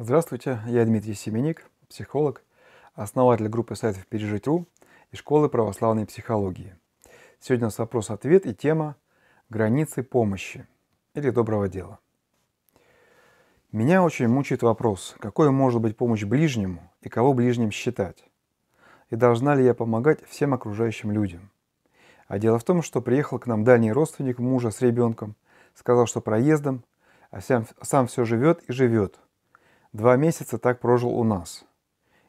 Здравствуйте, я Дмитрий Семеник, психолог, основатель группы сайтов «Пережить.ру» и школы православной психологии. Сегодня у нас вопрос-ответ и тема «Границы помощи» или «Доброго дела». Меня очень мучает вопрос, какой может быть помощь ближнему и кого ближним считать? И должна ли я помогать всем окружающим людям? А дело в том, что приехал к нам дальний родственник мужа с ребенком, сказал, что проездом, а сам, сам все живет и живет – Два месяца так прожил у нас.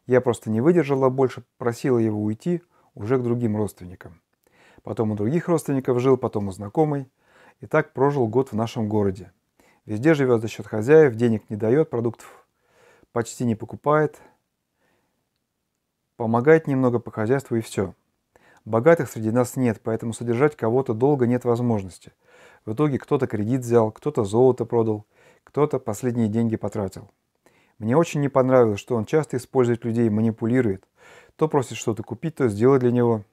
Я просто не выдержала больше, просила его уйти уже к другим родственникам. Потом у других родственников жил, потом у знакомой. И так прожил год в нашем городе. Везде живет за счет хозяев, денег не дает, продуктов почти не покупает. Помогает немного по хозяйству и все. Богатых среди нас нет, поэтому содержать кого-то долго нет возможности. В итоге кто-то кредит взял, кто-то золото продал, кто-то последние деньги потратил. Мне очень не понравилось, что он часто использует людей, манипулирует. То просит что-то купить, то сделать для него.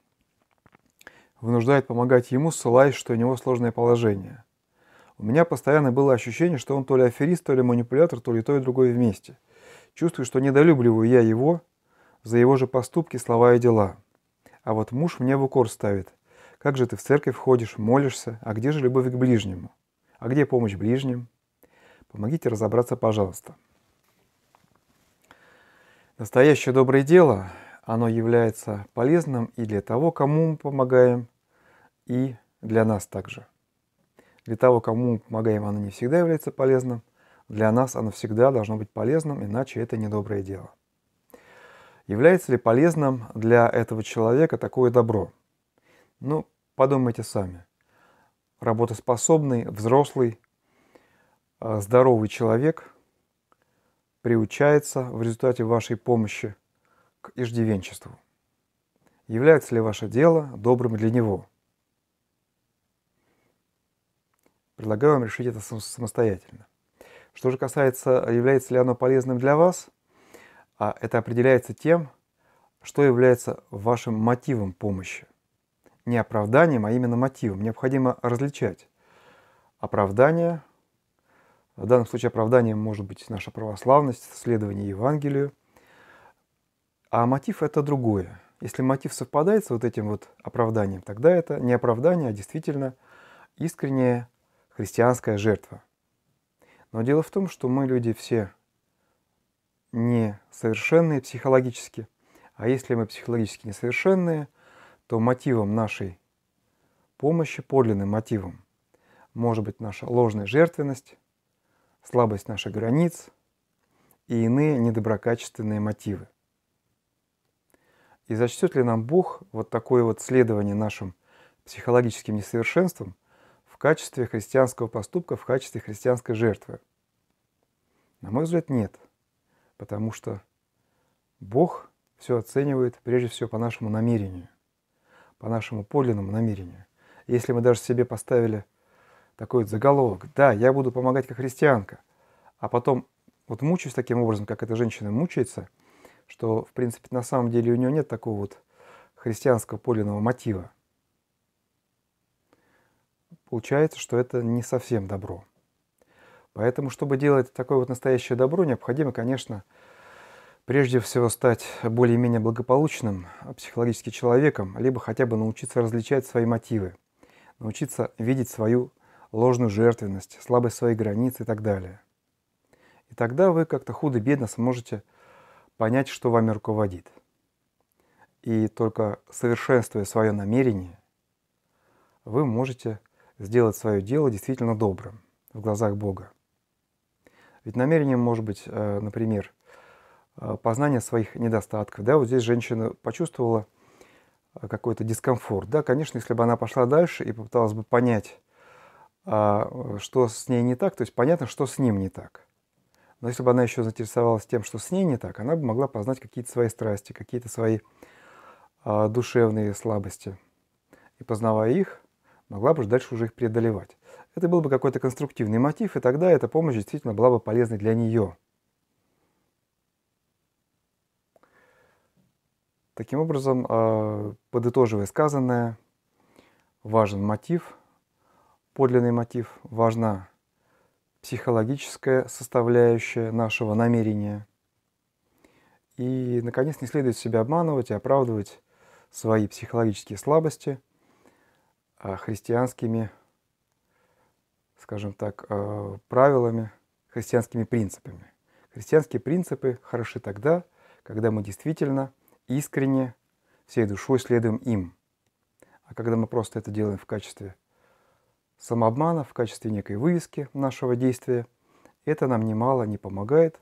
Вынуждает помогать ему, ссылаясь, что у него сложное положение. У меня постоянно было ощущение, что он то ли аферист, то ли манипулятор, то ли то и другое вместе. Чувствую, что недолюбливаю я его за его же поступки, слова и дела. А вот муж мне в укор ставит. Как же ты в церковь ходишь, молишься, а где же любовь к ближнему? А где помощь ближним? Помогите разобраться, пожалуйста. Настоящее доброе дело, оно является полезным и для того, кому мы помогаем, и для нас также. Для того, кому мы помогаем, оно не всегда является полезным, для нас оно всегда должно быть полезным, иначе это не доброе дело. Является ли полезным для этого человека такое добро? Ну, подумайте сами. Работоспособный, взрослый, э, здоровый человек – приучается в результате вашей помощи к иждивенчеству? Является ли ваше дело добрым для него? Предлагаю вам решить это самостоятельно. Что же касается, является ли оно полезным для вас, а это определяется тем, что является вашим мотивом помощи. Не оправданием, а именно мотивом. Необходимо различать оправдание – в данном случае оправданием может быть наша православность, следование Евангелию. А мотив это другое. Если мотив совпадает с вот этим вот оправданием, тогда это не оправдание, а действительно искренняя христианская жертва. Но дело в том, что мы люди все несовершенные психологически. А если мы психологически несовершенные, то мотивом нашей помощи, подлинным мотивом, может быть наша ложная жертвенность, слабость наших границ и иные недоброкачественные мотивы. И зачтет ли нам Бог вот такое вот следование нашим психологическим несовершенствам в качестве христианского поступка, в качестве христианской жертвы? На мой взгляд, нет. Потому что Бог все оценивает прежде всего по нашему намерению, по нашему подлинному намерению. Если мы даже себе поставили – такой вот заголовок. Да, я буду помогать как христианка. А потом вот мучаюсь таким образом, как эта женщина мучается, что, в принципе, на самом деле у нее нет такого вот христианского полиного мотива. Получается, что это не совсем добро. Поэтому, чтобы делать такое вот настоящее добро, необходимо, конечно, прежде всего стать более-менее благополучным психологически человеком, либо хотя бы научиться различать свои мотивы, научиться видеть свою ложную жертвенность, слабость своих границ и так далее. И тогда вы как-то худо-бедно сможете понять, что вами руководит. И только совершенствуя свое намерение, вы можете сделать свое дело действительно добрым в глазах Бога. Ведь намерением может быть, э, например, э, познание своих недостатков. Да, вот здесь женщина почувствовала э, какой-то дискомфорт. Да, конечно, если бы она пошла дальше и попыталась бы понять а э, что с ней не так, то есть понятно, что с ним не так. Но если бы она еще заинтересовалась тем, что с ней не так, она бы могла познать какие-то свои страсти, какие-то свои э, душевные слабости. И познавая их, могла бы дальше уже их преодолевать. Это был бы какой-то конструктивный мотив, и тогда эта помощь действительно была бы полезной для нее. Таким образом, а, подытоживая сказанное, важен мотив – подлинный мотив важна психологическая составляющая нашего намерения. И, наконец, не следует себя обманывать и оправдывать свои психологические слабости а, христианскими, скажем так, а, правилами, христианскими принципами. Христианские принципы хороши тогда, когда мы действительно искренне всей душой следуем им. А когда мы просто это делаем в качестве самообмана в качестве некой вывески нашего действия, это нам немало не помогает,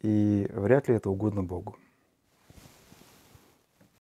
и вряд ли это угодно Богу.